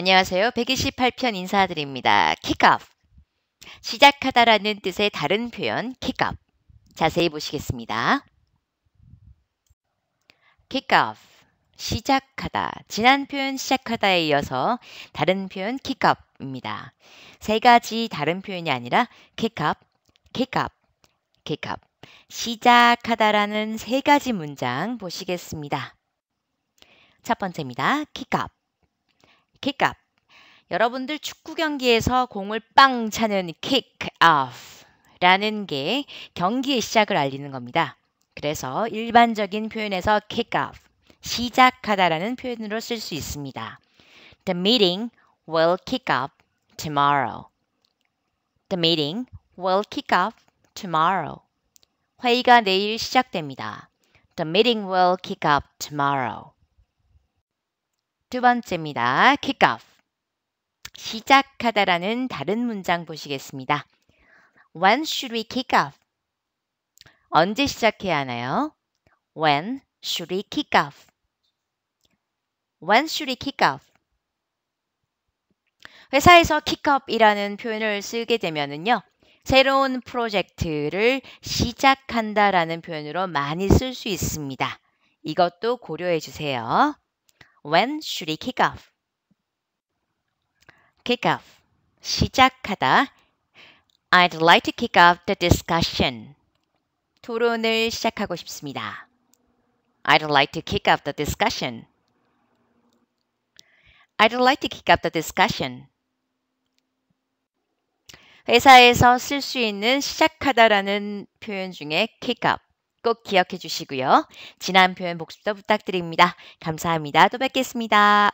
안녕하세요. 128편 인사드립니다. 킥업. 시작하다라는 뜻의 다른 표현 킥업. 자세히 보시겠습니다. 킥업. 시작하다. 지난 표현 시작하다에 이어서 다른 표현 킥업입니다. 세 가지 다른 표현이 아니라 킥업, 킥업, 킥업. 시작하다라는 세 가지 문장 보시겠습니다. 첫 번째입니다. 킥업. 픽업. 여러분들 축구 경기에서 공을 빵 차는 킥오프라는 게 경기의 시작을 알리는 겁니다. 그래서 일반적인 표현에서 킥오프, 시작하다라는 표현으로 쓸 수 있습니다. The meeting will kick off tomorrow. The meeting will kick off tomorrow. 회의가 내일 시작됩니다. The meeting will kick off tomorrow. 두 번째입니다. kick off. 시작하다라는 다른 문장 보시겠습니다. When should we kick off? 언제 시작해야 하나요? When should we kick off? When should we kick off? 회사에서 킥업이라는 표현을 쓰게 되면은요. 새로운 프로젝트를 시작한다라는 표현으로 많이 쓸 수 있습니다. 이것도 고려해 주세요. When should he kick off? Kick off. 시작하다. I'd like to kick off the discussion. 토론을 시작하고 싶습니다. I'd like to kick off the discussion. I'd like to kick off the discussion. 회사에서 쓸 수 있는 시작하다라는 표현 중에 kick off. 꼭 기억해 주시고요. 지난 표현 복습도 부탁드립니다. 감사합니다. 또 뵙겠습니다.